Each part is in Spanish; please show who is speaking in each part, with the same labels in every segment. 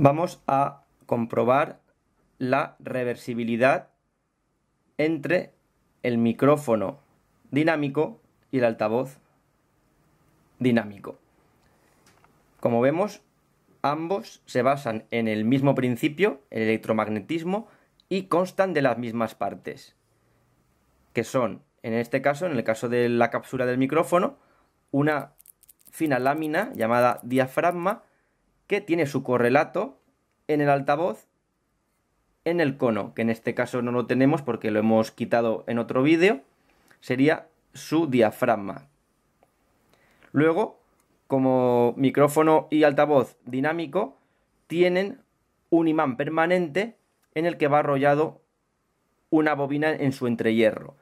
Speaker 1: Vamos a comprobar la reversibilidad entre el micrófono dinámico y el altavoz dinámico. Como vemos, ambos se basan en el mismo principio, el electromagnetismo, y constan de las mismas partes, que son, en este caso, en el caso de la cápsula del micrófono, una fina lámina llamada diafragma que tiene su correlato en el altavoz en el cono, que en este caso no lo tenemos porque lo hemos quitado en otro vídeo, sería su diafragma. Luego, como micrófono y altavoz dinámico, tienen un imán permanente en el que va arrollado una bobina en su entrehierro.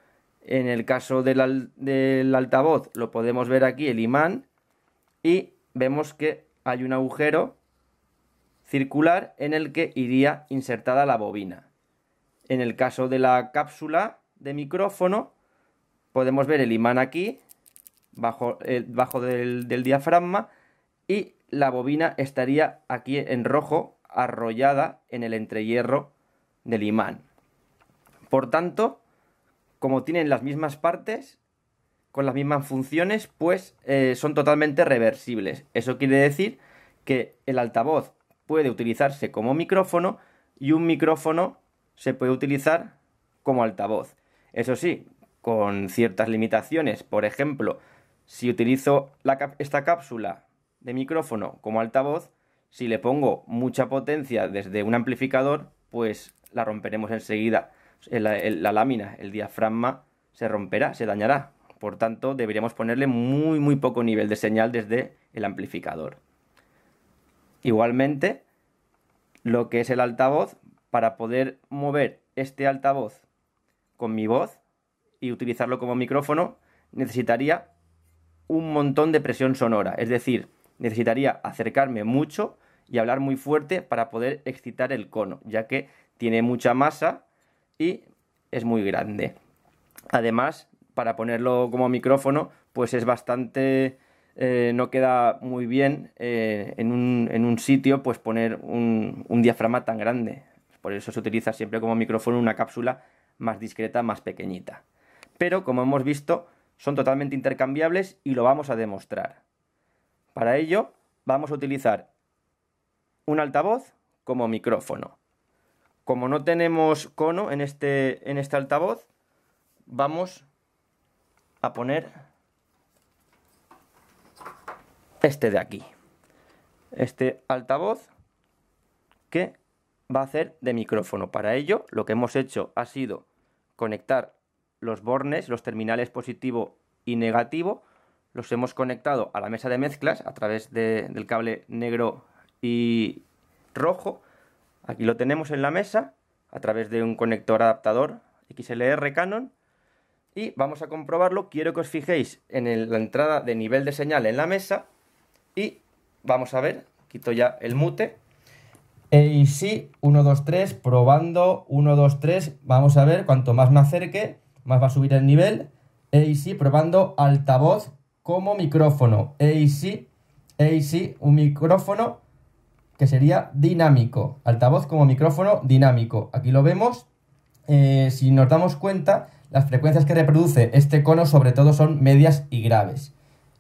Speaker 1: En el caso del altavoz lo podemos ver aquí, el imán, y vemos que hay un agujero circular en el que iría insertada la bobina. En el caso de la cápsula de micrófono, podemos ver el imán aquí, bajo, el, bajo del, diafragma, y la bobina estaría aquí en rojo, arrollada en el entrehierro del imán. Por tanto, como tienen las mismas partes, con las mismas funciones, pues eh, son totalmente reversibles. Eso quiere decir que el altavoz puede utilizarse como micrófono y un micrófono se puede utilizar como altavoz. Eso sí, con ciertas limitaciones. Por ejemplo, si utilizo esta cápsula de micrófono como altavoz, si le pongo mucha potencia desde un amplificador, pues la romperemos enseguida. La, la lámina, el diafragma, se romperá, se dañará. Por tanto, deberíamos ponerle muy, muy poco nivel de señal desde el amplificador. Igualmente, lo que es el altavoz, para poder mover este altavoz con mi voz y utilizarlo como micrófono, necesitaría un montón de presión sonora. Es decir, necesitaría acercarme mucho y hablar muy fuerte para poder excitar el cono, ya que tiene mucha masa y es muy grande. Además, para ponerlo como micrófono, pues es bastante eh, no queda muy bien eh, en, un, sitio pues poner un, un, diafragma tan grande. Por eso se utiliza siempre como micrófono una cápsula más discreta, más pequeñita. Pero como hemos visto, son totalmente intercambiables y lo vamos a demostrar. Para ello vamos a utilizar un altavoz como micrófono. Como no tenemos cono en este, en este altavoz, vamos a poner este de aquí. Este altavoz que va a hacer de micrófono. Para ello, lo que hemos hecho ha sido conectar los bornes, los terminales positivo y negativo, los hemos conectado a la mesa de mezclas a través del cable negro y rojo. Aquí lo tenemos en la mesa a través de un conector adaptador XLR Canon y vamos a comprobarlo. Quiero que os fijéis en la entrada de nivel de señal en la mesa y vamos a ver, quito ya el mute. AC, 1, 2, 3, probando, 1, 2, 3, vamos a ver, cuanto más me acerque, más va a subir el nivel. AC, e probando altavoz como micrófono. AC, e e un micrófono que sería dinámico. Altavoz como micrófono dinámico. Aquí lo vemos. Eh, si nos damos cuenta, las frecuencias que reproduce este cono sobre todo son medias y graves.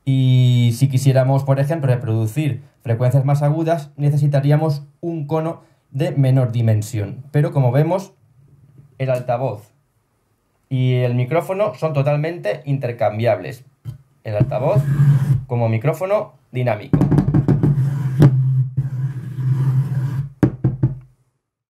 Speaker 1: Y si quisiéramos, por ejemplo, reproducir frecuencias más agudas, necesitaríamos un cono de menor dimensión. Pero como vemos, el altavoz y el micrófono son totalmente intercambiables. El altavoz como micrófono dinámico.